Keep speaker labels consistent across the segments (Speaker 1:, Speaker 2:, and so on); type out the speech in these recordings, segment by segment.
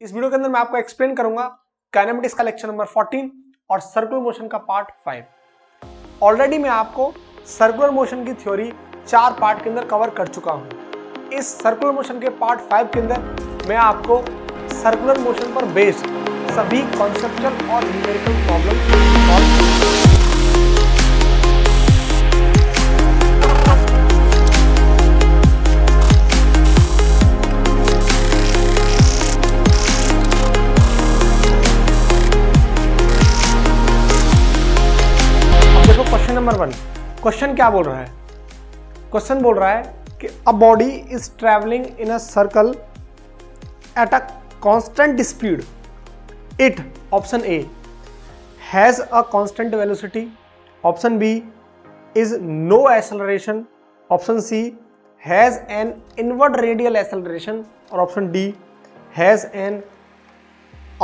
Speaker 1: इस वीडियो के अंदर मैं आपको एक्सप्लेन करूंगा काइनेमेटिक्स का लेक्चर नंबर 14 और सर्कुलर मोशन का पार्ट 5 ऑलरेडी मैं आपको सर्कुलर मोशन की थ्योरी चार पार्ट के अंदर कवर कर चुका हूँ इस सर्कुलर मोशन के पार्ट फाइव के अंदर मैं आपको सर्कुलर मोशन पर बेस्ड सभी कॉन्सेप्चुअल और न्यूमेरिकल प्रॉब्लम सॉल्व करूंगा नंबर वन क्वेश्चन क्या बोल रहा है क्वेश्चन बोल रहा है कि a body is travelling in a circle at a constant speed it option A has a constant velocity option B is no acceleration option C has an inward radial acceleration और option D has an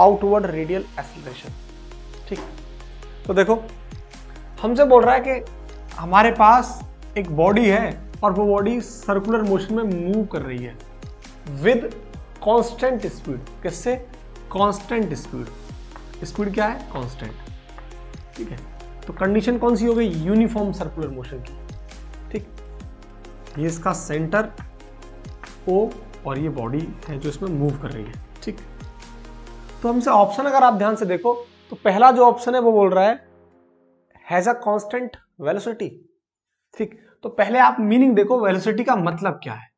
Speaker 1: outward radial acceleration ठीक तो देखो हमसे बोल रहा है कि हमारे पास एक बॉडी है और वो बॉडी सर्कुलर मोशन में मूव कर रही है विद कांस्टेंट स्पीड किससे कांस्टेंट स्पीड स्पीड क्या है कांस्टेंट ठीक है तो कंडीशन कौन सी हो गई यूनिफॉर्म सर्कुलर मोशन की ठीक ये इसका सेंटर ओ और ये बॉडी है जो इसमें मूव कर रही है ठीक तो हमसे ऑप्शन अगर आप ध्यान से देखो तो पहला जो ऑप्शन है वो बोल रहा है हैज अ कॉन्स्टेंट वेलोसिटी ठीक तो पहले आप मीनिंग देखो वेलोसिटी का मतलब क्या है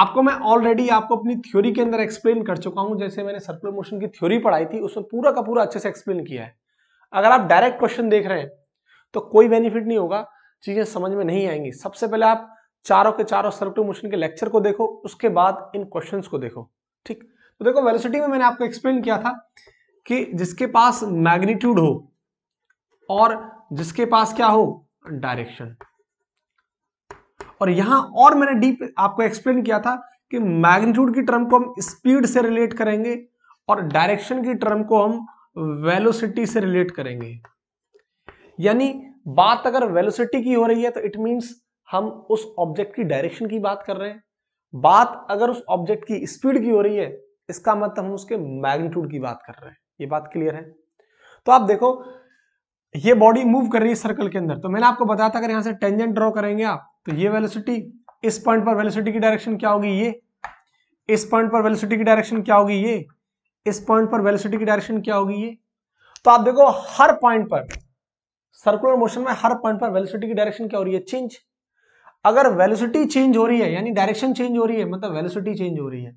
Speaker 1: आपको मैं ऑलरेडी आपको अपनी थ्योरी के अंदर एक्सप्लेन कर चुका हूं जैसे मैंने सर्कुलर मोशन की थ्योरी पढ़ाई थी उसमें पूरा का पूरा अच्छे से एक्सप्लेन किया है अगर आप डायरेक्ट क्वेश्चन देख रहे हैं तो कोई बेनिफिट नहीं होगा चीजें समझ में नहीं आएंगी सबसे पहले आप चारों के चारों सर्कुलर मोशन के लेक्चर को देखो उसके बाद इन क्वेश्चन को देखो ठीक तो देखो वेलोसिटी में मैंने आपको एक्सप्लेन किया था कि जिसके पास मैग्नीट्यूड हो और जिसके पास क्या हो डायरेक्शन और यहां और मैंने डीप आपको एक्सप्लेन किया था कि मैग्नीट्यूड की टर्म को हम स्पीड से रिलेट करेंगे और डायरेक्शन की टर्म को हम वेलोसिटी से रिलेट करेंगे यानी बात अगर वेलोसिटी की हो रही है तो इट मींस हम उस ऑब्जेक्ट की डायरेक्शन की बात कर रहे हैं बात अगर उस ऑब्जेक्ट की स्पीड की हो रही है इसका मतलब हम उसके मैग्नीट्यूड की बात कर रहे हैं ये बात क्लियर है तो आप देखो ये बॉडी मूव कर रही है सर्कल के अंदर तो मैंने आपको बताया था अगर यहां से टेंजेंट ड्रॉ करेंगे आप तो ये वेलोसिटी इस पॉइंट पर वेलोसिटी की डायरेक्शन क्या होगी ये इस पॉइंट पर वेलोसिटी की डायरेक्शन क्या होगी ये इस पॉइंट पर वेलोसिटी की डायरेक्शन क्या होगी ये तो आप देखो हर पॉइंट पर सर्कुलर मोशन में हर पॉइंट पर वेलोसिटी की डायरेक्शन क्या हो रही है चेंज अगर वेलोसिटी चेंज हो रही है यानी डायरेक्शन चेंज हो रही है मतलब वेलोसिटी चेंज हो रही है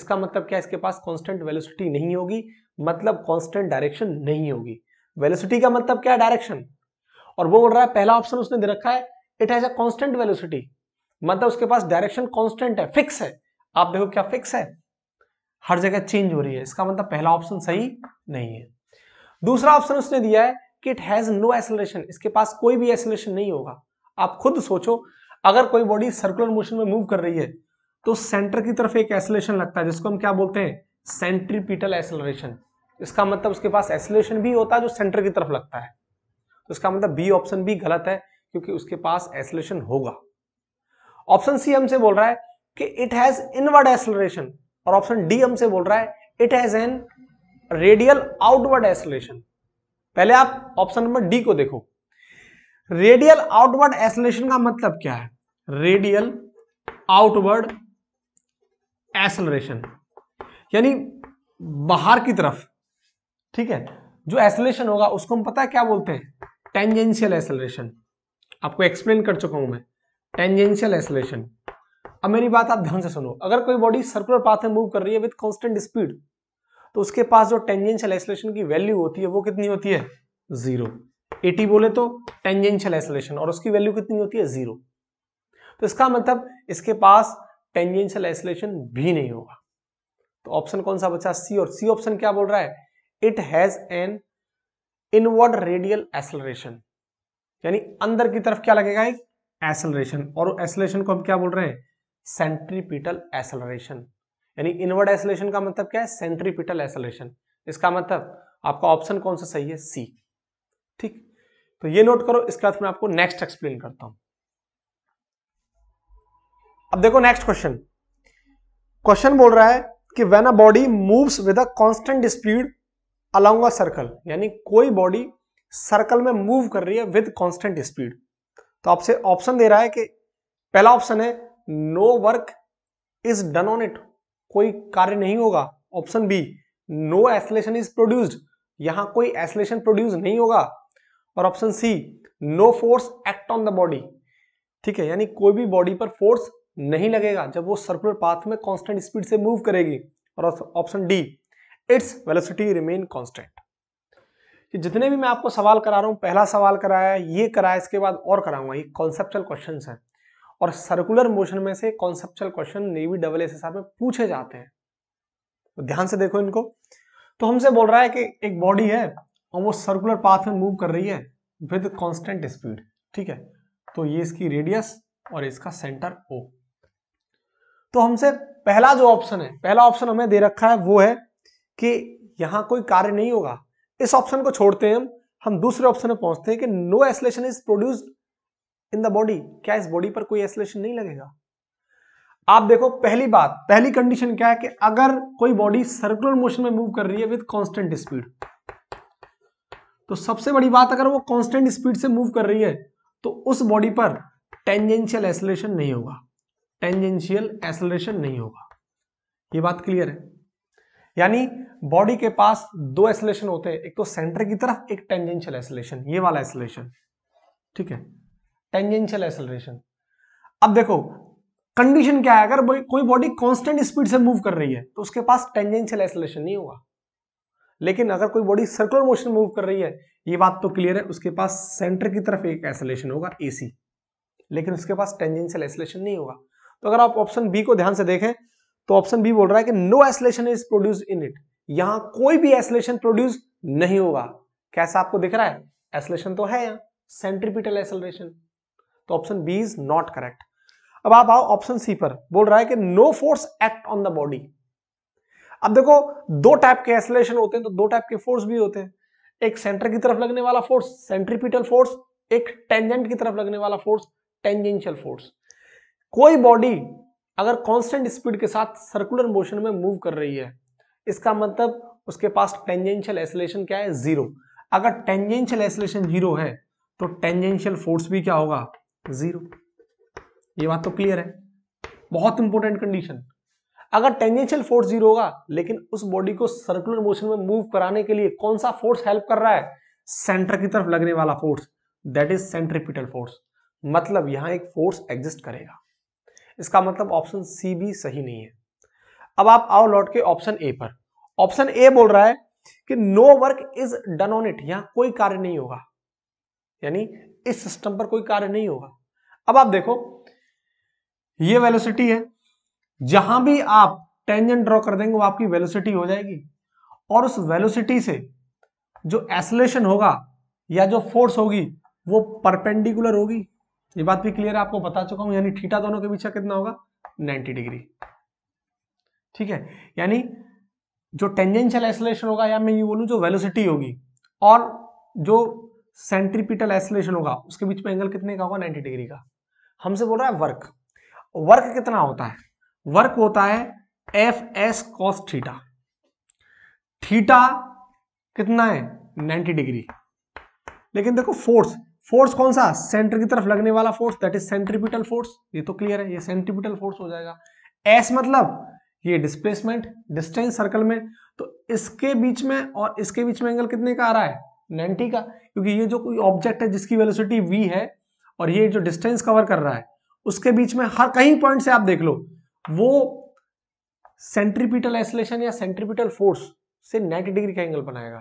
Speaker 1: इसका मतलब क्या इसके पास कांस्टेंट वेलोसिटी नहीं होगी मतलब कांस्टेंट डायरेक्शन नहीं होगी वेलोसिटी का मतलब क्या डायरेक्शन और वो बोल रहा है पहला ऑप्शन उसने दे रखा है इट हैज कांस्टेंट वेलोसिटी मतलब उसके पास डायरेक्शन कांस्टेंट है फिक्स है आप देखो क्या फिक्स है हर जगह चेंज हो रही है इसका मतलब पहला ऑप्शन सही नहीं है दूसरा ऑप्शन उसने दिया है कि इट हैज नो एसलेशन इसके पास कोई भी एसलेशन नहीं होगा आप खुद सोचो अगर कोई बॉडी सर्कुलर मोशन में मूव कर रही है तो सेंटर की तरफ एक एसलेशन लगता है जिसको हम क्या बोलते हैं सेंट्रीपिटल एसलरेशन इसका मतलब उसके पास एसिलेशन भी होता है जो सेंटर की तरफ लगता है तो इसका मतलब बी ऑप्शन भी गलत है क्योंकि उसके पास एसिलेशन होगा ऑप्शन सी हमसे बोल रहा है कि इट हैज इनवर्ड एसिलेशन और ऑप्शन डी हमसे बोल रहा है it has an radial outward acceleration पहले आप ऑप्शन नंबर डी को देखो रेडियल आउटवर्ड एसिलेशन का मतलब क्या है रेडियल आउटवर्ड एसिलेशन यानी बाहर की तरफ ठीक है जो एसलेशन होगा उसको हम पता है क्या बोलते हैं टेंजेंशियल एसलेशन आपको एक्सप्लेन कर चुका हूं मैं टेंजेंशियल एसलेशन अब मेरी बात आप ध्यान से सुनो अगर कोई बॉडी सर्कुलर पाथ में मूव कर रही है विद कॉन्स्टेंट स्पीड तो उसके पास जो टेंजेंशियल एसलेशन की वैल्यू होती है वो कितनी होती है जीरो एटी बोले तो टेंजेंशियल एसलेशन और उसकी वैल्यू कितनी होती है जीरो तो इसका मतलब इसके पास टेंजेंशियल एसलेशन भी नहीं होगा तो ऑप्शन कौन सा बचा सी और सी ऑप्शन क्या बोल रहा है it has an inward radial acceleration यानी अंदर की तरफ क्या लगेगा एक एसलरेशन और एसलेशन को हम क्या बोल रहे हैं सेंट्रीपिटल एसलरेशन यानी इनवर्ड एसलेशन का मतलब क्या है सेंट्रीपिटल एसलेशन इसका मतलब आपका ऑप्शन कौन सा सही है सी ठीक तो ये नोट करो इसके बाद मैं आपको नेक्स्ट एक्सप्लेन करता हूं अब देखो नेक्स्ट क्वेश्चन क्वेश्चन बोल रहा है कि when a body moves with a constant speed a circle यानी कोई बॉडी सर्कल में मूव कर रही है विद कांस्टेंट स्पीड तो आपसे ऑप्शन दे रहा है कि पहला ऑप्शन है no work is done on it कोई कार्य नहीं होगा option B no acceleration is produced यहां कोई एसलेशन प्रोड्यूस नहीं होगा और option C no force act on the body ठीक है यानी कोई भी बॉडी पर फोर्स नहीं लगेगा जब वो सर्कुलर पाथ में कांस्टेंट स्पीड से मूव करेगी और option D its velocity remain constant कि जितने भी मैं आपको सवाल करा रहा हूँ पहला सवाल कराया ये कराया इसके बाद और कराऊंगा ये कॉन्सेप्चुअल क्वेश्चन हैं और सर्कुलर मोशन में से कॉन्सेप्चुअल क्वेश्चन नेवी डबल एस में पूछे जाते हैं तो ध्यान से देखो इनको तो हमसे बोल रहा है कि एक बॉडी है और वो सर्कुलर पाथ में मूव कर रही है विद कॉन्स्टेंट स्पीड ठीक है तो ये इसकी रेडियस और इसका सेंटर ओ तो हमसे पहला जो ऑप्शन है पहला ऑप्शन हमें दे रखा है वो है कि यहां कोई कार्य नहीं होगा इस ऑप्शन को छोड़ते हैं हम दूसरे ऑप्शन में पहुंचते हैं कि no acceleration is produced in the body क्या इस बॉडी पर कोई एसलेशन नहीं लगेगा आप देखो पहली बात पहली कंडीशन क्या है कि अगर कोई बॉडी सर्कुलर मोशन में मूव कर रही है विद कांस्टेंट स्पीड तो सबसे बड़ी बात अगर वो कांस्टेंट स्पीड से मूव कर रही है तो उस बॉडी पर टेंजेंशियल एसलेशन नहीं होगा टेंजेंशियल एसलेशन नहीं होगा ये बात क्लियर है यानी बॉडी के पास दो एसोलेशन होते हैं एक तो सेंटर की तरफ एक टेंजेंशियल एसोलेशन ये वाला एसोलेशन ठीक है टेंजेंशियल एसोलेशन अब देखो कंडीशन क्या है अगर कोई बॉडी कांस्टेंट स्पीड से मूव कर रही है तो उसके पास टेंजेंशियल एसोलेशन नहीं होगा लेकिन अगर कोई बॉडी सर्कुलर मोशन मूव कर रही है ये बात तो क्लियर है उसके पास सेंटर की तरफ एक एसोलेशन होगा सी लेकिन उसके पास टेंजेंशियल एसोलेशन नहीं होगा तो अगर आप ऑप्शन बी को ध्यान से देखें तो ऑप्शन बी बोल रहा है कि no acceleration is produce in it यहां कोई भी एसलेशन प्रोड्यूस नहीं होगा कैसा आपको दिख रहा है एसलेशन तो है यहां सेंट्रीपिटल एसलेशन तो option B is not correct अब आप आओ ऑप्शन सी पर बोल रहा है कि no force act on the body अब देखो दो टाइप के एसलेशन होते हैं तो दो टाइप के फोर्स भी होते हैं एक सेंटर की तरफ लगने वाला फोर्स सेंट्रीपिटल फोर्स एक टेंजेंट की तरफ लगने वाला फोर्स टेंजेंशियल फोर्स कोई बॉडी अगर कांस्टेंट स्पीड के साथ सर्कुलर मोशन में मूव कर रही है इसका मतलब उसके पास टेंजेंशियल एसोलेशन क्या है जीरो अगर टेंजेंशियल एसोलेशन जीरो है तो टेंजेंशियल फोर्स भी क्या होगा जीरो ये बात तो क्लियर है बहुत इंपॉर्टेंट कंडीशन अगर टेंजेंशियल फोर्स जीरो होगा लेकिन उस बॉडी को सर्कुलर मोशन में मूव कराने के लिए कौन सा फोर्स हेल्प कर रहा है सेंटर की तरफ लगने वाला force that is centripetal force मतलब यहां एक फोर्स एग्जिस्ट करेगा इसका मतलब ऑप्शन सी भी सही नहीं है अब आप आओ लौट के ऑप्शन ए पर ऑप्शन ए बोल रहा है कि no work is done on it यहां कोई कार्य नहीं होगा यानी इस सिस्टम पर कोई कार्य नहीं होगा अब आप देखो ये वेलोसिटी है जहां भी आप टेंजेंट ड्रॉ कर देंगे वो आपकी वेलोसिटी हो जाएगी और उस वेलोसिटी से जो एसलेशन होगा या जो फोर्स होगी वो परपेंडिकुलर होगी ये बात भी क्लियर है आपको बता चुका हूं यानी ठीटा दोनों के पीछे कितना होगा 90 डिग्री ठीक है यानी जो टेंजेंशियल एसोलेशन होगा या मैं ये बोलूँ जो वेलोसिटी होगी और जो सेंट्रीपिटल एसोलेशन होगा उसके बीच में एंगल कितने का होगा 90 डिग्री का हमसे बोल रहा है वर्क वर्क कितना होता है वर्क होता है F S cos theta theta कितना है 90 डिग्री लेकिन देखो फोर्स फोर्स कौन सा सेंटर की तरफ लगने वाला force that is centripetal force ये तो क्लियर है ये सेंट्रीपिटल फोर्स हो जाएगा एस मतलब ये डिस्प्लेसमेंट डिस्टेंस सर्कल में तो इसके बीच में और इसके बीच में एंगल कितने का आ रहा है 90 का क्योंकि ये जो कोई ऑब्जेक्ट है जिसकी वेलोसिटी वी है और ये जो डिस्टेंस कवर कर रहा है उसके बीच में हर कहीं पॉइंट से आप देख लो वो सेंट्रीपिटल एसलेशन या सेंट्रीपिटल फोर्स से 90 डिग्री का एंगल बनाएगा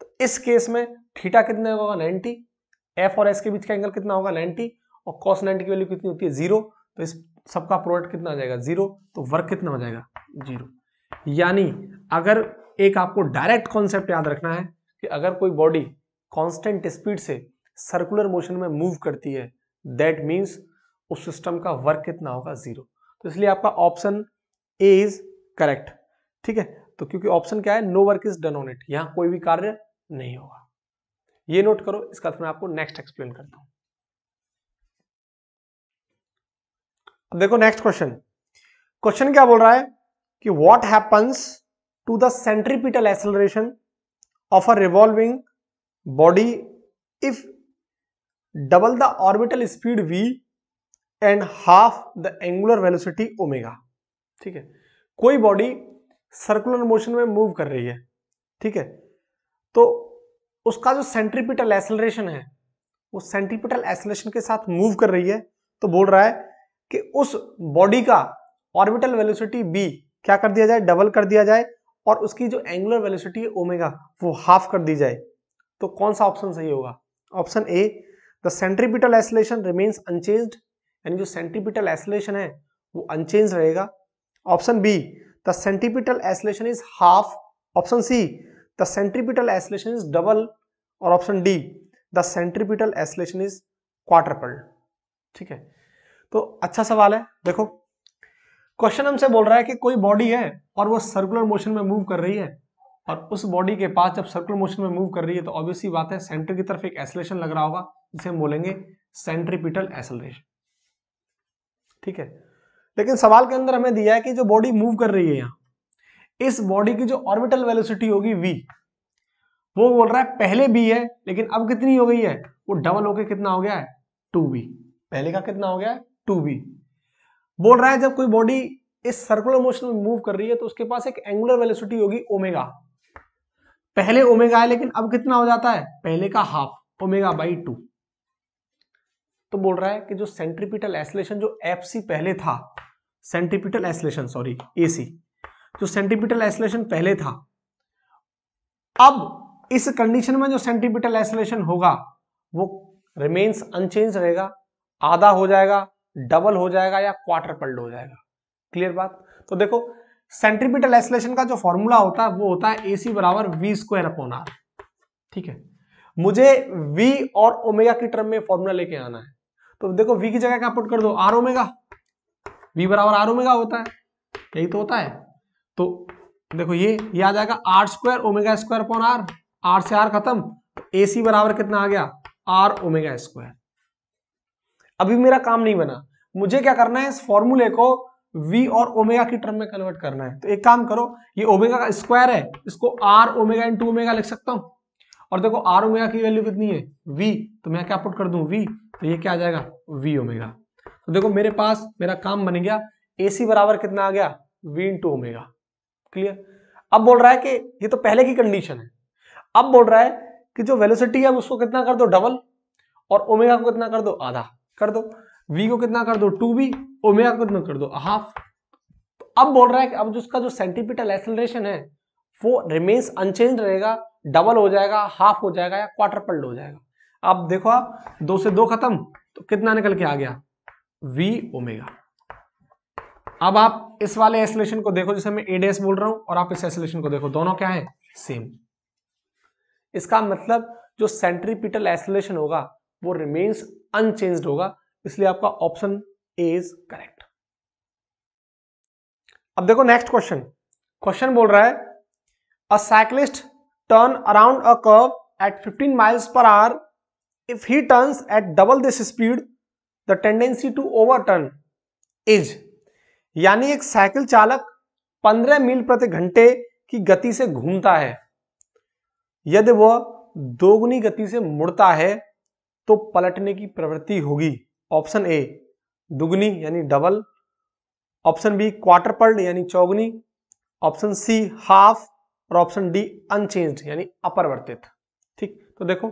Speaker 1: तो इस केस में थीटा कितने होगा 90 एफ और एस के बीच का एंगल कितना होगा 90 और कॉस 90 की वैल्यू कितनी होती है जीरो तो इस सबका प्रोडक्ट कितना हो जाएगा जीरो तो वर्क कितना हो जाएगा जीरो यानी अगर एक आपको डायरेक्ट कॉन्सेप्ट याद रखना है कि अगर कोई बॉडी कांस्टेंट स्पीड से सर्कुलर मोशन में मूव करती है दैट मीन्स उस सिस्टम का वर्क कितना होगा जीरो तो इसलिए आपका ऑप्शन ए इज करेक्ट ठीक है तो क्योंकि ऑप्शन क्या है no work is done on it यहां कोई भी कार्य नहीं होगा ये नोट करो इसका मैं आपको नेक्स्ट एक्सप्लेन करता हूँ अब देखो नेक्स्ट क्वेश्चन क्वेश्चन क्या बोल रहा है कि what happens to the centripetal acceleration of a revolving body if double the orbital speed v and half the angular velocity omega ठीक है कोई बॉडी सर्कुलर मोशन में मूव कर रही है ठीक है तो उसका जो सेंट्रीपिटल एक्सेलरेशन है वो सेंट्रीपिटल एक्सेलरेशन के साथ मूव कर रही है तो बोल रहा है कि उस बॉडी का ऑर्बिटल वेलोसिटी बी क्या कर दिया जाए डबल कर दिया जाए और उसकी जो एंगुलर वेलोसिटी है ओमेगा वो हाफ कर दी जाए तो कौन सा ऑप्शन सही होगा option A the centripetal acceleration remains unchanged यानी जो सेंट्रीपिटल एसोलेशन है वो अनचेंज रहेगा option B the centripetal acceleration is half option C the centripetal acceleration is double और option D the centripetal acceleration is quadruple ठीक है तो अच्छा सवाल है देखो क्वेश्चन हमसे बोल रहा है कि कोई बॉडी है और वो सर्कुलर मोशन में मूव कर रही है और उस बॉडी के पास जब सर्कुलर मोशन में मूव कर रही है तो ऑब्वियसली बात है सेंटर की तरफ एक एसलेशन लग रहा होगा जिसे हम बोलेंगे सेंट्रीपिटल एसलेशन ठीक है लेकिन सवाल के अंदर हमें दिया है कि जो बॉडी मूव कर रही है यहां इस बॉडी की जो ऑर्बिटल वेलोसिटी होगी वी वो बोल रहा है पहले बी है लेकिन अब कितनी हो गई है वो डबल होके कितना हो गया है टू बी पहले का कितना हो गया है टू बी बोल रहा है जब कोई बॉडी इस सर्कुलर मोशन में मूव कर रही है तो उसके पास एक एंगुलर वेलोसिटी होगी ओमेगा पहले ओमेगा है लेकिन अब कितना हो जाता है पहले का हाफ ओमेगा बाई टू तो बोल रहा है कि जो सेंट्रीपिटल एसलेशन जो एफ पहले था सेंट्रीपिटल एसलेशन सॉरी ए जो सेंट्रीपिटल एसलेशन पहले था अब इस कंडीशन में जो सेंट्रीपिटल एसलेशन होगा वो रिमेन्स अनचेंज रहेगा आधा हो जाएगा डबल हो जाएगा या क्वार्टर पल्ड हो जाएगा क्लियर बात तो देखो सेंट्रीपिटल एसलेशन का जो फॉर्मूला होता है वो होता है ए बराबर वी स्क्वायर अपॉन आर ठीक है मुझे v और ओमेगा की टर्म में फॉर्मूला लेके आना है तो देखो v की जगह क्या पुट कर दो आर ओमेगा v बराबर आर ओमेगा होता है यही तो होता है तो देखो ये ये आ जाएगा r square omega square upon r r से आर खत्म ए बराबर कितना आ गया आर ओमेगा स्क्वायर अभी मेरा काम नहीं बना मुझे क्या करना है इस फॉर्मूले को v और ओमेगा की टर्म में कन्वर्ट करना है तो एक काम करो ये ओमेगा का स्क्वायर है इसको r ओमेगा टू ओमेगा लिख सकता हूँ और देखो r ओमेगा की वैल्यू कितनी है v तो मैं क्या पुट कर दू v तो ये क्या आ जाएगा v ओमेगा तो देखो मेरे पास मेरा काम बन गया सी बराबर कितना आ गया v इंटू ओमेगा क्लियर अब बोल रहा है कि ये तो पहले की कंडीशन है अब बोल रहा है कि जो वेलोसिटी है उसको कितना कर दो डबल और ओमेगा को कितना कर दो आधा कर दो v को कितना कर दो टू बी ओमेगा को कितना कर दो हाफ अब बोल रहा है कि अब जो उसका जो सेंटीपीटल एसलरेशन है वो रिमेन्स अनचेंज रहेगा डबल हो जाएगा हाफ हो जाएगा या क्वार्टरपल्ड हो जाएगा अब देखो आप दो से दो खत्म तो कितना निकल के आ गया v ओमेगा अब आप इस वाले एसोलेशन को देखो जिसे मैं एडेस बोल रहा हूं और आप इस एसोलेशन को देखो दोनों क्या है सेम इसका मतलब जो सेंट्रीपिटल एसोलेशन होगा वो रिमेन्स अनचेंज होगा इसलिए आपका ऑप्शन ए इज करेक्ट अब देखो नेक्स्ट क्वेश्चन क्वेश्चन बोल रहा है a cyclist turn around a curve at 15 miles per hour if he turns at double this speed the tendency to overturn is यानी एक साइकिल चालक 15 मील प्रति घंटे की गति से घूमता है यदि वह दोगुनी गति से मुड़ता है तो पलटने की प्रवृत्ति होगी ऑप्शन ए दुगनी यानी डबल ऑप्शन बी पर्ड यानी चौगनी ऑप्शन सी हाफ और ऑप्शन डी अनचेंज यानी अपरिवर्तित ठीक तो देखो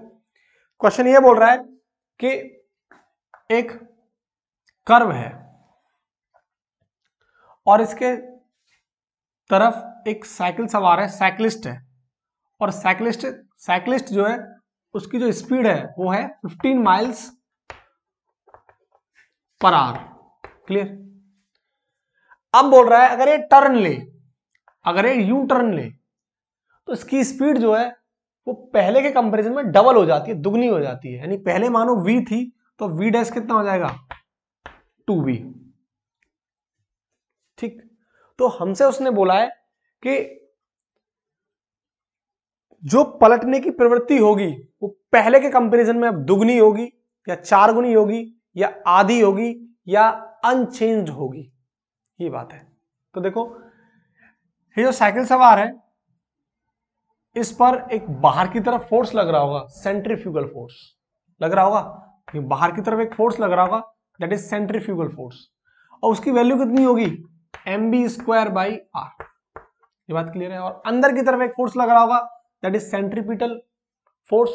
Speaker 1: क्वेश्चन ये बोल रहा है कि एक कर्व है और इसके तरफ एक साइकिल सवार है साइकिलिस्ट है और साइकिलिस्ट साइकिलिस्ट जो है उसकी जो स्पीड है वो है 15 माइल्स पर आवर क्लियर अब बोल रहा है अगर ये टर्न ले अगर ये यू टर्न ले तो इसकी स्पीड जो है वो पहले के कंपैरिजन में डबल हो जाती है दुगनी हो जाती है यानी पहले मानो v थी तो v डैश कितना हो जाएगा 2v ठीक तो हमसे उसने बोला है कि जो पलटने की प्रवृत्ति होगी वो पहले के कंपेरिजन में अब दुगनी होगी या चार गुनी होगी या आधी होगी या अनचेंज होगी ये बात है तो देखो ये जो साइकिल सवार है इस पर एक बाहर की तरफ फोर्स लग रहा होगा सेंट्रीफ्यूगल फोर्स लग रहा होगा बाहर की तरफ एक फोर्स लग रहा होगा दैट इज सेंट्रीफ्यूगल फोर्स और उसकी वैल्यू कितनी होगी m v square by r ये बात क्लियर है और अंदर की तरफ एक फोर्स लग रहा होगा दैट इज सेंट्रीपिटल फोर्स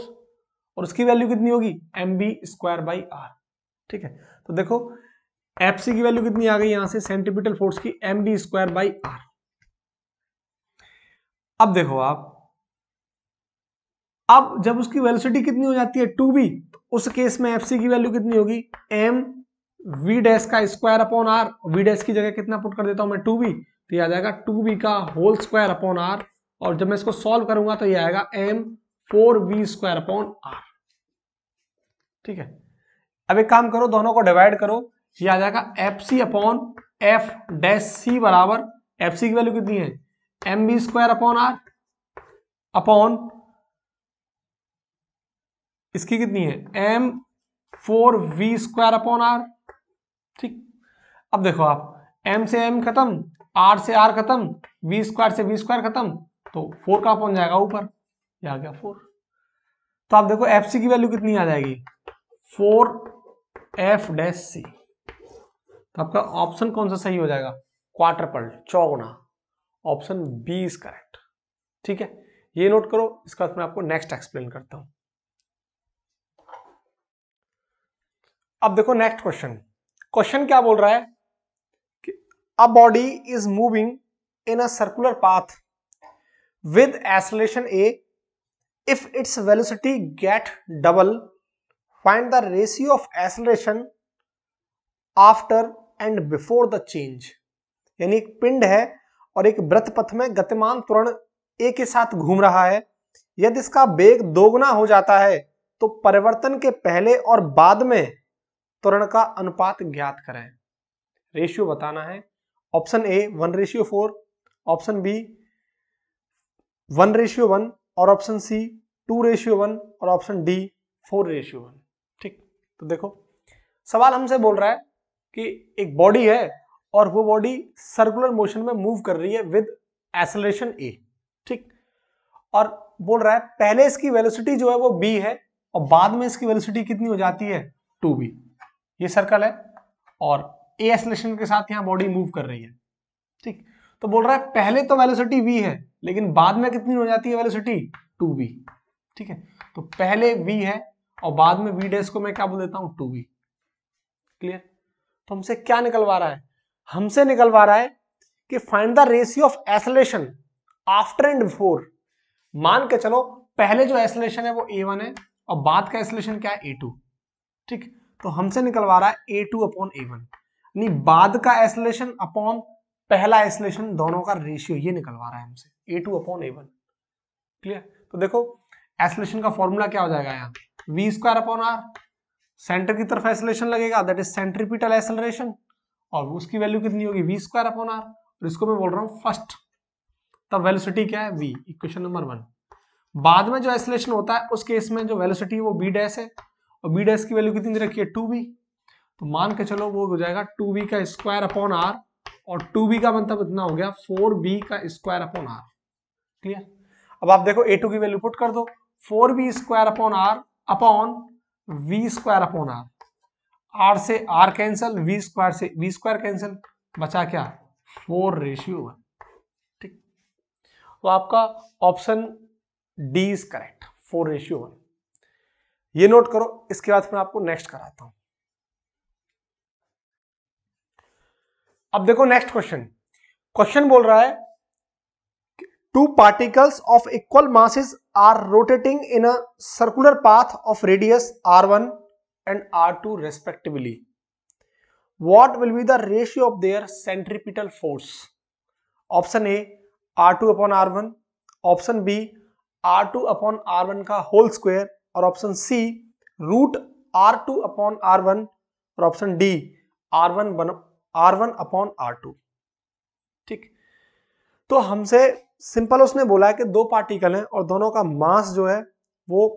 Speaker 1: और उसकी वैल्यू कितनी होगी m v square by r ठीक है तो देखो एफ सी की वैल्यू कितनी आ गई यहां से सेंट्रीपिटल फोर्स की m d square by r अब देखो आप अब जब उसकी वेलोसिटी कितनी हो जाती है टू बी तो उस केस में एफ सी की वैल्यू कितनी होगी एम वी डैश का square upon r v dash की जगह कितना पुट कर देता हूं मैं टू बी तो यह आ जाएगा टू बी का होल स्क्वायर अपॉन आर और जब मैं इसको सॉल्व करूंगा तो ये आएगा m four v square upon are ठीक है अब एक काम करो दोनों को डिवाइड करो ये आ जाएगा f c upon f dash c बराबर एफ सी की वैल्यू कितनी है m v square upon r upon इसकी कितनी है m four v square upon are ठीक अब देखो आप एम से एम खत्म आर से आर खत्म वी स्क्वायर से वी स्क्वायर खत्म तो फोर कहां पहुंच जाएगा ऊपर ये आ गया फोर तो आप देखो एफ सी की वैल्यू कितनी आ जाएगी फोर एफ डैश सी तो आपका ऑप्शन कौन सा सही हो जाएगा क्वार्टर पल्ट चौगुना ऑप्शन बी इज करेक्ट ठीक है ये नोट करो इसके बाद मैं आपको नेक्स्ट एक्सप्लेन करता हूं अब देखो नेक्स्ट क्वेश्चन क्वेश्चन क्या बोल रहा है कि a body is moving in a circular path with acceleration a if its velocity get double find the ratio of acceleration after and before the change यानी एक पिंड है और एक व्रत पथ में गतिमान त्वरण ए के साथ घूम रहा है यदि इसका वेग दोगुना हो जाता है तो परिवर्तन के पहले और बाद में त्वरण का अनुपात ज्ञात करें रेशियो बताना है option A one ratio four option B one ratio one और option C two ratio one और option D four ratio one ठीक तो देखो सवाल हमसे बोल रहा है कि एक बॉडी है और वो बॉडी सर्कुलर मोशन में मूव कर रही है विद एसलेशन ए ठीक और बोल रहा है पहले इसकी वेलोसिटी जो है वो बी है और बाद में इसकी वेलोसिटी कितनी हो जाती है टू बी ये सर्कल है और ए एसलेशन के साथ यहां बॉडी मूव कर रही है ठीक तो बोल रहा है पहले तो वेलोसिटी वी है लेकिन बाद में कितनी हो जाती है वेलोसिटी टू वी ठीक है तो पहले वी है और बाद में वी डेस को मैं क्या बोल देता हूं टू वी क्लियर तो हमसे क्या निकलवा रहा है हमसे निकलवा रहा है कि find the ratio of acceleration after and before मान के चलो पहले जो एसलेशन है वो ए वन है और बाद का एसलेशन क्या है ए टू ठीक तो हमसे निकलवा रहा है a two upon a one बाद का एसलेशन अपॉन पहला आइसोलेशन दोनों का रेशियो ये निकलवा रहा है हमसे a two upon a one clear तो देखो आइसोलेशन का फॉर्मूला क्या हो जाएगा यहाँ v square upon r centre की तरफ आइसोलेशन लगेगा दैट इज सेंट्रीपिटल एसलरेशन और उसकी वैल्यू कितनी होगी वी स्क्वायर अपॉन आर और इसको मैं बोल रहा हूँ फर्स्ट तब वेलोसिटी क्या है वी इक्वेशन नंबर वन बाद में जो आइसोलेशन होता है उस केस में जो वेलोसिटी वो बी डैश है और बी डैश की वैल्यू कितनी रखी है टू बी तो मान के चलो वो हो जाएगा टू बी का स्क्वायर अपॉन आर और टू बी का मतलब इतना हो गया फोर बी का स्क्वायर अपॉन आर क्लियर अब आप देखो ए टू की वैल्यू पुट कर दो four v square upon r upon v square upon r r से आर कैंसिल वी स्क्वायर से वी स्क्वायर कैंसिल बचा क्या फोर रेशियो वन ठीक तो आपका option D is correct four ratio one ये नोट करो इसके बाद मैं आपको नेक्स्ट कराता हूं अब देखो नेक्स्ट क्वेश्चन क्वेश्चन बोल रहा है two particles of equal masses are rotating in a circular path of radius r one and r two respectively what will be the ratio of their centripetal force option A r two upon r one option B r two upon r one का whole square और option C root r two upon r one और option D r one r one upon r two ठीक तो हमसे simple उसने बोला है कि दो पार्टिकल हैं और दोनों का मास जो है वो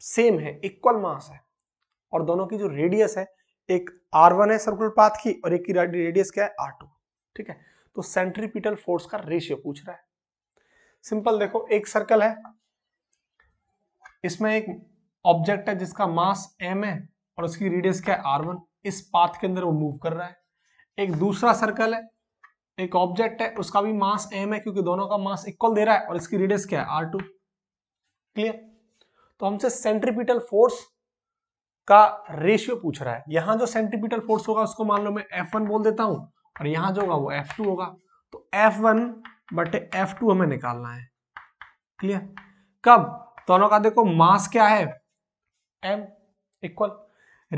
Speaker 1: सेम है इक्वल मास है और दोनों की जो रेडियस है एक आर वन है सर्कुलर पाथ की और एक की रेडियस क्या है आर टू ठीक है तो सेंट्रीपिटल फोर्स का रेशियो पूछ रहा है सिंपल देखो एक सर्कल है इसमें एक ऑब्जेक्ट है जिसका मास एम है और उसकी रेडियस क्या है आर वन इस पाथ के अंदर वो मूव कर रहा है एक दूसरा सर्कल है एक ऑब्जेक्ट है उसका भी मास एम है क्योंकि दोनों का मास इक्वल दे रहा है और इसकी रेडियस क्या है आर टू क्लियर तो हमसे सेंट्रीपिटल फोर्स का रेशियो पूछ रहा है यहां जो सेंट्रीपिटल फोर्स होगा उसको मान लो मैं एफ वन बोल देता हूं और यहां जो होगा वो एफ टू होगा तो एफ वन बटे एफ टू हमें निकालना है क्लियर कब तो दोनों का देखो मास क्या है एम इक्वल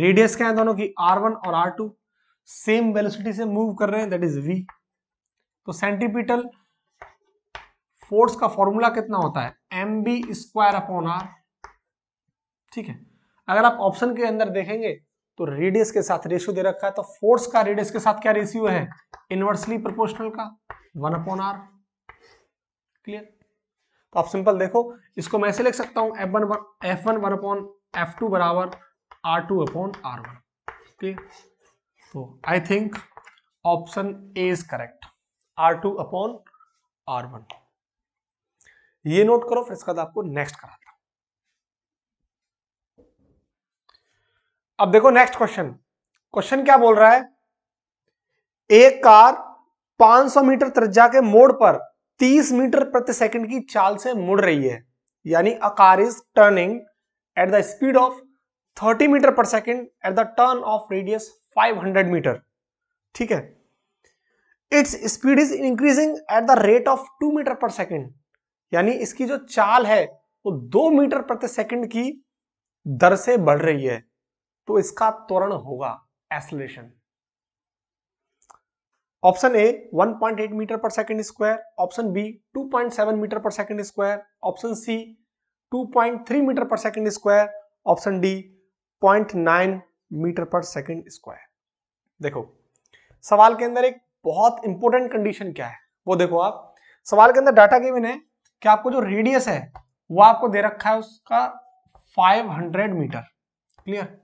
Speaker 1: रेडियस क्या है दोनों की आर वन और आर टू सेम वेलोसिटी से मूव कर रहे हैं दैट इज वी तो सेंट्रीपिटल फोर्स का फॉर्मूला कितना होता है m v square upon are ठीक है अगर आप ऑप्शन के अंदर देखेंगे तो रेडियस के साथ रेशियो दे रखा है तो फोर्स का रेडियस के साथ क्या रेशियो है इनवर्सली प्रोपोर्शनल का वन अपॉन आर क्लियर तो आप सिंपल देखो इसको मैं ऐसे लिख सकता हूं f one f one one upon f two बराबर r two upon r one clear think option A is correct r two upon r one ये नोट करो फिर इसके बाद आपको नेक्स्ट कराता अब देखो नेक्स्ट क्वेश्चन क्वेश्चन क्या बोल रहा है एक कार 500 मीटर त्रिज्या के मोड़ पर 30 मीटर प्रति सेकंड की चाल से मुड़ रही है यानी a car is turning at the speed of 30 metre per second at the turn of radius 500 metre ठीक है its speed is increasing at the rate of two metre per second यानी इसकी जो चाल है वो दो मीटर प्रति सेकेंड की दर से बढ़ रही है तो इसका त्वरण होगा acceleration option A 1.8 metre per second square option B 2.7 metre per second square option C 2.3 metre per second square option D 0.9 metre per second square देखो सवाल के अंदर एक बहुत इंपॉर्टेंट कंडीशन क्या है वो देखो आप सवाल के अंदर डाटा गिवन है कि आपको जो रेडियस है वो आपको दे रखा है उसका 500 मीटर क्लियर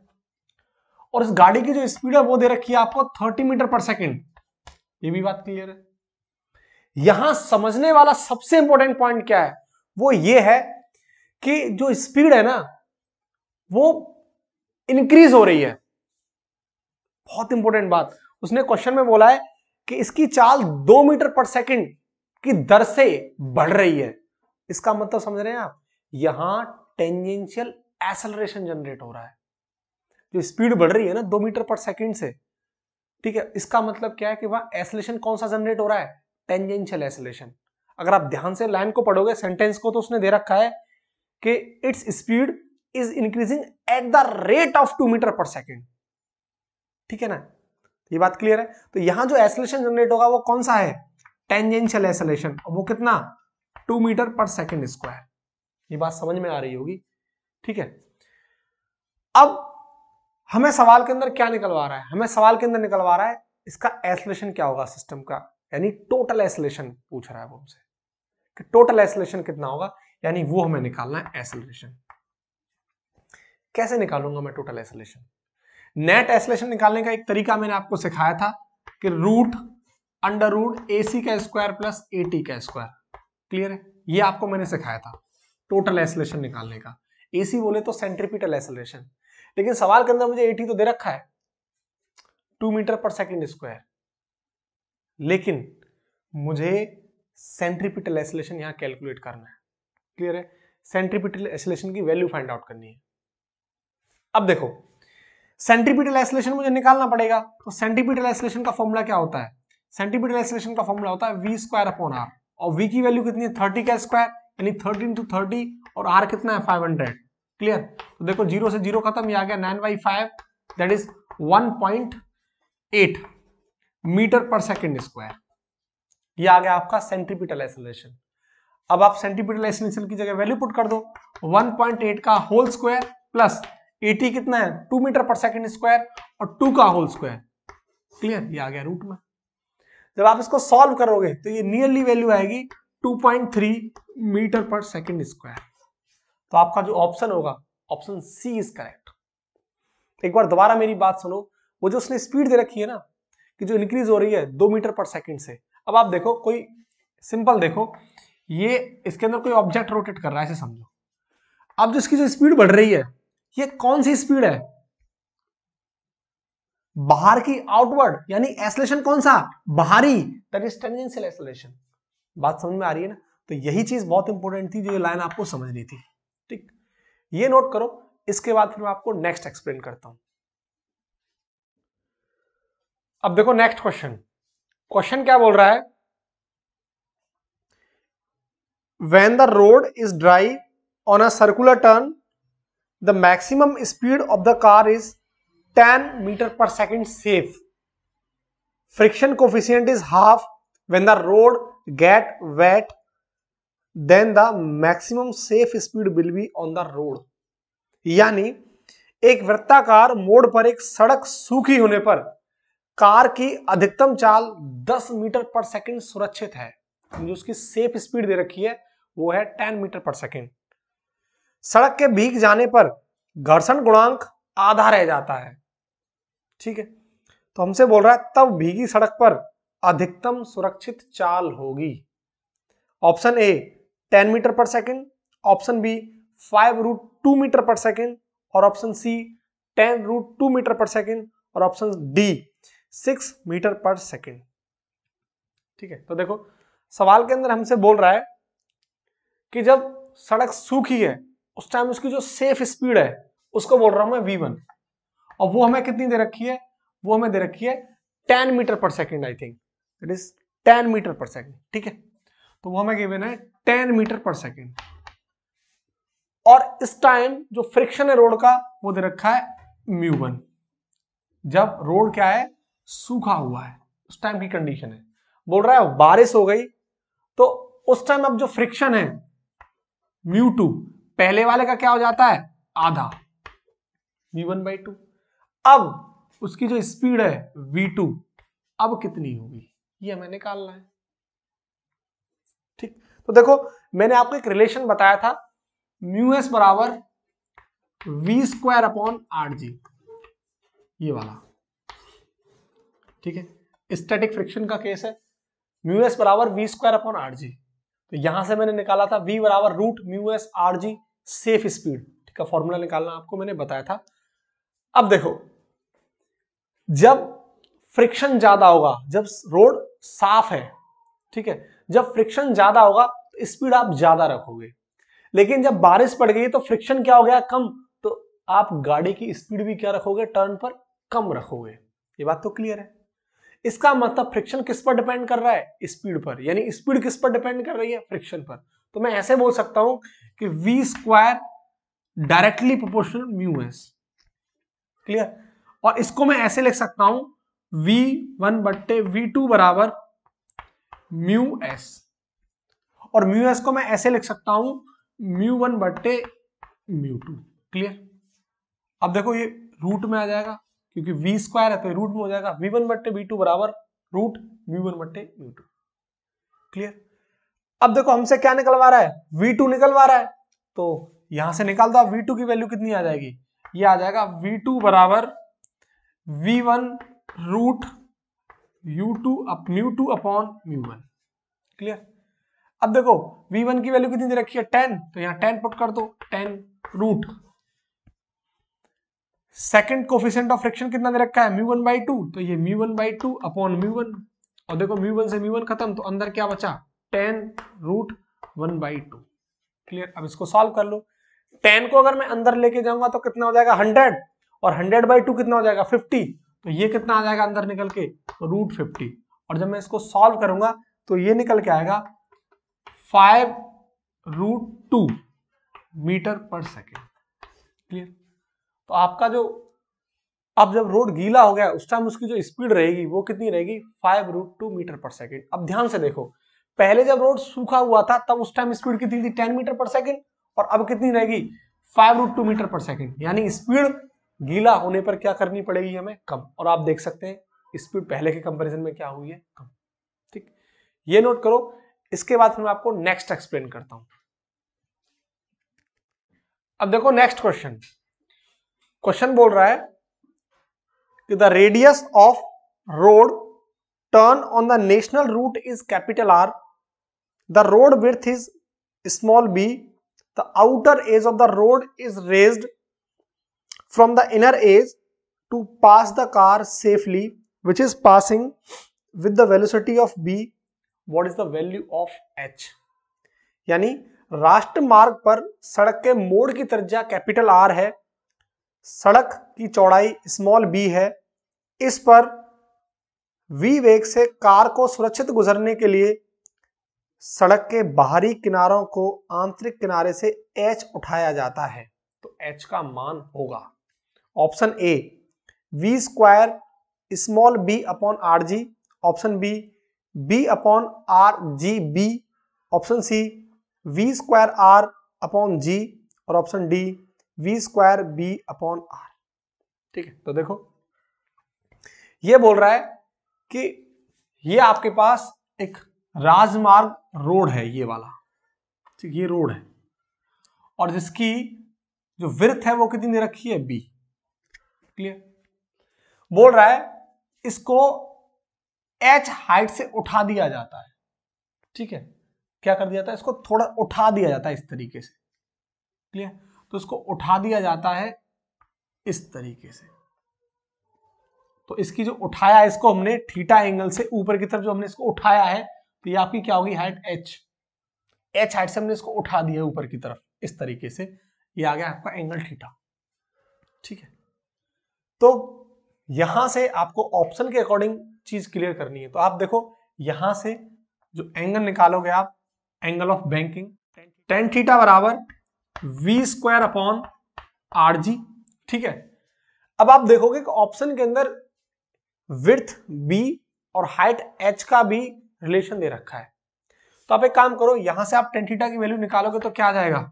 Speaker 1: और इस गाड़ी की जो स्पीड है वो दे रखी है आपको 30 मीटर पर सेकेंड ये भी बात क्लियर है यहां समझने वाला सबसे इंपॉर्टेंट पॉइंट क्या है वो ये है कि जो स्पीड है ना वो इंक्रीज हो रही है बहुत इंपॉर्टेंट बात उसने क्वेश्चन में बोला है कि इसकी चाल दो मीटर पर सेकंड की दर से बढ़ रही है इसका मतलब समझ रहे हैं आप यहां टेंजेंशियल एसलरेशन जनरेट हो रहा है जो स्पीड बढ़ रही है ना दो मीटर पर सेकंड से ठीक है इसका मतलब क्या है कि वहां एसलेशन कौन सा जनरेट हो रहा है टेंजेंशियल एसलेशन अगर आप ध्यान से लाइन को पढ़ोगे सेंटेंस को तो उसने दे रखा है कि its speed is increasing at the rate of two metre per second ठीक है ना ये बात क्लियर है तो यहां जो एसलेशन जनरेट होगा वो कौन सा है टेंजेंशियल एसलेशन वो कितना two metre per second square ये बात समझ में आ रही होगी ठीक है अब हमें सवाल के अंदर क्या निकलवा रहा है हमें सवाल के अंदर निकलवा रहा है इसका एसलेशन क्या होगा सिस्टम का यानी टोटल एसलेशन पूछ रहा है वो हमसे कि टोटल एसलेशन कितना होगा यानी वो हमें निकालना है एसलेशन कैसे निकालूंगा मैं टोटल एसलेशन नेट एसलेशन निकालने का एक तरीका मैंने आपको सिखाया था कि root under root a c का स्क्वायर प्लस ए टी का स्क्वायर क्लियर है ये आपको मैंने सिखाया था टोटल एसलेशन निकालने का ए सी बोले तो सेंट्रीपिटल एसलेशन लेकिन सवाल के अंदर मुझे ए टी तो दे रखा है two metre per second square लेकिन मुझे सेंट्रीपिटल एसलेशन यहां कैलकुलेट करना है क्लियर है सेंट्रीपिटल एसलेशन की वैल्यू फाइंड आउट करनी है अब देखो सेंट्रीपिटल एक्सलेशन मुझे निकालना पड़ेगा तो सेंट्रीपिटल एक्सलेशन का फॉर्मूला क्या होता है सेंट्रीपिटल एक्सलेशन का फॉर्मूला होता है वी स्क्वायर अपॉन आर और वी की वैल्यू कितनी है थर्टी का स्क्वायर यानी थर्टी इंटू थर्टी और आर कितना है फाइव हंड्रेड क्लियर तो देखो जीरो से जीरो खत्म ये आ गया nine by five that is one point eight metre per second square ये आ गया आपका सेंट्रीपिटल एक्सलेशन अब आप सेंट्रीपिटल एक्सलेशन की जगह वैल्यू पुट कर दो 1.8 का whole square plus a t e कितना है two metre per second square और टू का होल स्क्वायर क्लियर ये आ गया रूट में जब आप इसको सॉल्व करोगे तो ये नियरली वैल्यू आएगी 2.3 मीटर पर सेकेंड स्क्वायर तो आपका जो ऑप्शन होगा ऑप्शन सी इज करेक्ट एक बार दोबारा मेरी बात सुनो वो जो उसने स्पीड दे रखी है ना कि जो इंक्रीज हो रही है दो मीटर पर सेकेंड से अब आप देखो कोई सिंपल देखो ये इसके अंदर कोई ऑब्जेक्ट रोटेट कर रहा है ऐसे समझो अब जिसकी जो स्पीड बढ़ रही है ये कौन सी स्पीड है बाहर की आउटवर्ड यानी एसलेशन कौन सा बाहरी टेंजेंशियल एसलेशन बात समझ में आ रही है ना तो यही चीज बहुत इंपॉर्टेंट थी जो ये लाइन आपको समझनी थी ठीक ये नोट करो इसके बाद फिर मैं आपको नेक्स्ट एक्सप्लेन करता हूं अब देखो नेक्स्ट क्वेश्चन क्वेश्चन क्या बोल रहा है when the road is dry on a circular turn the maximum speed of the car is 10 metre per second safe friction coefficient is half when the road get wet then the maximum safe speed will be on the road यानी एक वृत्ताकार mode पर एक सड़क सूखी होने पर car की अधिकतम चाल 10 मीटर पर सेकेंड सुरक्षित है जो उसकी सेफ स्पीड दे रखी है वो है 10 मीटर पर सेकेंड सड़क के बीक जाने पर घर्षण गुणांक आधा रह जाता है ठीक है तो हमसे बोल रहा है तब भीगी सड़क पर अधिकतम सुरक्षित चाल होगी option A 10 metre per second option B five root two metre per second और option C ten root two metre per second और option D six metre per second ठीक है तो देखो सवाल के अंदर हमसे बोल रहा है कि जब सड़क सूखी है उस टाइम उसकी जो सेफ स्पीड है उसको बोल रहा हूं मैं वी और वो हमें कितनी दे रखी है वो हमें दे रखी है ten metre per second I think that is ten metre per second ठीक है तो वो हमें गिवन है टेन मीटर पर सेकेंड और इस टाइम जो फ्रिक्शन है रोड का वो दे रखा है म्यू वन जब रोड क्या है सूखा हुआ है उस टाइम की कंडीशन है बोल रहा है बारिश हो गई तो उस टाइम अब जो फ्रिक्शन है म्यू टू पहले वाले का क्या हो जाता है आधा वी वन बाई टू अब उसकी जो स्पीड है वी टू अब कितनी होगी ये हमें निकालना है ठीक तो देखो मैंने आपको एक रिलेशन बताया था म्यू एस बराबर v square upon are g ये वाला ठीक है स्टैटिक फ्रिक्शन का केस है म्यू एस बराबर v square upon are g तो यहां से मैंने निकाला था वी बराबर root mu s r g safe speed ठीक है फॉर्मूला निकालना आपको मैंने बताया था अब देखो जब फ्रिक्शन ज्यादा होगा जब रोड साफ है ठीक है जब फ्रिक्शन ज्यादा होगा तो स्पीड आप ज्यादा रखोगे लेकिन जब बारिश पड़ गई तो फ्रिक्शन क्या हो गया कम तो आप गाड़ी की स्पीड भी क्या रखोगे टर्न पर कम रखोगे ये बात तो क्लियर है इसका मतलब फ्रिक्शन किस पर डिपेंड कर रहा है स्पीड पर यानी स्पीड किस पर डिपेंड कर रही है फ्रिक्शन पर तो मैं ऐसे बोल सकता हूं कि v square directly proportional mu s clear और इसको मैं ऐसे लिख सकता हूं वी वन बट्टे वी टू बराबर म्यू एस और म्यू एस को मैं ऐसे लिख सकता हूं म्यू वन बट्टे म्यू टू क्लियर अब देखो ये रूट में आ जाएगा क्योंकि वी स्क्वायर है तो रूट में हो जाएगा वी वन बट्टे वी टू बराबर रूट वी वन बट्टे वी टू क्लियर अब देखो हमसे क्या निकलवा रहा है वी टू निकलवा रहा है तो यहां से निकाल दो वी टू की वैल्यू कितनी आ जाएगी ये आ जाएगा वी टू बराबर v one root u two up mu two upon mu one clear अब देखो वी वन की वैल्यू कितनी दे रखी है टेन तो यहाँ टेन पुट कर दो ten root second coefficient of fraction कितना दे रखा है म्यू वन बाई टू तो ये mu one by two upon mu one और देखो म्यू वन से म्यू वन खत्म तो अंदर क्या बचा tan root one by two clear अब इसको सॉल्व कर लो टेन को अगर मैं अंदर लेके जाऊंगा तो कितना हो जाएगा हंड्रेड और हंड्रेड बाई टू कितना हो जाएगा फिफ्टी तो ये कितना आ जाएगा अंदर निकल के रूट फिफ्टी और जब मैं इसको सॉल्व करूंगा तो ये निकल के आएगा five root two metre per second clear तो आपका जो अब जब रोड गीला हो गया उस टाइम उसकी जो स्पीड रहेगी वो कितनी रहेगी five root two metre per second अब ध्यान से देखो पहले जब रोड सूखा हुआ था तब उस टाइम स्पीड कितनी थी टेन मीटर पर सेकेंड और अब कितनी रहेगी five root two metre per second यानी स्पीड गीला होने पर क्या करनी पड़ेगी हमें कम और आप देख सकते हैं स्पीड पहले के कंपेरिजन में क्या हुई है कम ठीक ये नोट करो इसके बाद मैं आपको नेक्स्ट एक्सप्लेन करता हूं अब देखो नेक्स्ट क्वेश्चन क्वेश्चन बोल रहा है कि the radius of road turn on the national route is capital R the road width is small b the outer edge of the road is raise from the inner edge to pass the car safely which is passing with the velocity of b what is the value of h यानी राष्ट्र मार्ग पर सड़क के मोड़ की तरजा capital R है सड़क की चौड़ाई स्मॉल बी है इस पर वी वेग से कार को सुरक्षित गुजरने के लिए सड़क के बाहरी किनारों को आंतरिक किनारे से एच उठाया जाता है तो एच का मान होगा option A v square small b upon are g option B b upon are g b option C v square R upon g और option D v square b upon are ठीक है तो देखो ये बोल रहा है कि ये आपके पास एक राजमार्ग रोड है ये वाला ठीक ये रोड है और जिसकी जो विर्थ है वो कितनी दे रखी है बी क्लियर बोल रहा है इसको एच हाइट से उठा दिया जाता है ठीक है क्या कर दिया जाता है इसको थोड़ा उठा दिया जाता है इस तरीके से क्लियर तो इसको उठा दिया जाता है इस तरीके से तो इसकी जो उठाया इसको हमने थीटा एंगल से ऊपर की तरफ जो हमने इसको उठाया है तो ये आपकी क्या होगी हाइट एच एच हाइट से हमने इसको उठा दिया ऊपर की तरफ इस तरीके से ये आ गया आपका एंगल थीटा ठीक है तो यहां से आपको ऑप्शन के अकॉर्डिंग चीज क्लियर करनी है तो आप देखो यहां से जो एंगल निकालोगे आप angle of banking tan theta बराबर v square upon are g ठीक है अब आप देखोगे कि ऑप्शन के अंदर विर्थ बी और हाइट एच का भी रिलेशन दे रखा है तो आप एक काम करो यहां से आप टेंटीटा की वैल्यू निकालोगे तो क्या आ जाएगा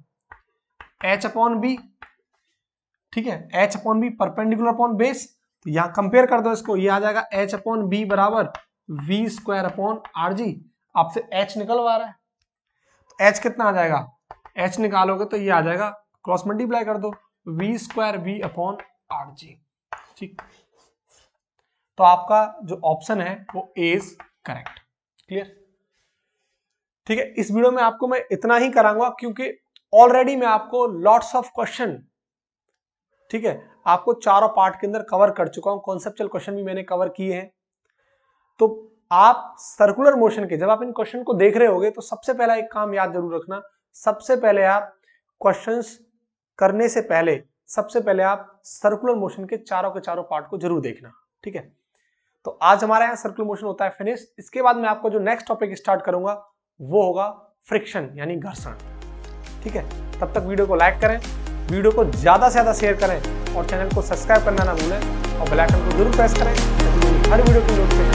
Speaker 1: एच अपॉन बी ठीक है h upon b perpendicular upon base तो यहां कंपेयर कर दो इसको ये आ जाएगा एच अपॉन बी बराबर v square upon are g आपसे एच निकलवा रहा है तो एच कितना आ जाएगा एच निकालोगे तो ये आ जाएगा क्रॉस मल्टीप्लाई कर दो v square v upon are g ठीक तो आपका जो ऑप्शन है वो एज करेक्ट क्लियर ठीक है इस वीडियो में आपको मैं इतना ही कराऊंगा क्योंकि ऑलरेडी मैं आपको लॉट्स ऑफ क्वेश्चन ठीक है आपको चारों पार्ट के अंदर कवर कर चुका हूं कॉन्सेप्चुअल क्वेश्चन भी मैंने कवर किए हैं तो आप सर्कुलर मोशन के जब आप इन क्वेश्चन को देख रहे होगे तो सबसे पहला एक काम याद जरूर रखना सबसे पहले आप क्वेश्चंस करने से पहले सबसे पहले आप सर्कुलर मोशन के चारों के चारों पार्ट को जरूर देखना ठीक है तो आज हमारे यहाँ सर्कुलर मोशन होता है फिनिश इसके बाद मैं आपको जो नेक्स्ट टॉपिक स्टार्ट करूंगा वो होगा फ्रिक्शन यानी घर्षण ठीक है तब तक वीडियो को लाइक करें वीडियो को ज़्यादा से ज़्यादा शेयर करें और चैनल को सब्सक्राइब करना ना भूलें और बेलाइकन को जरूर प्रेस करें हर वीडियो की नोटिफिकेशन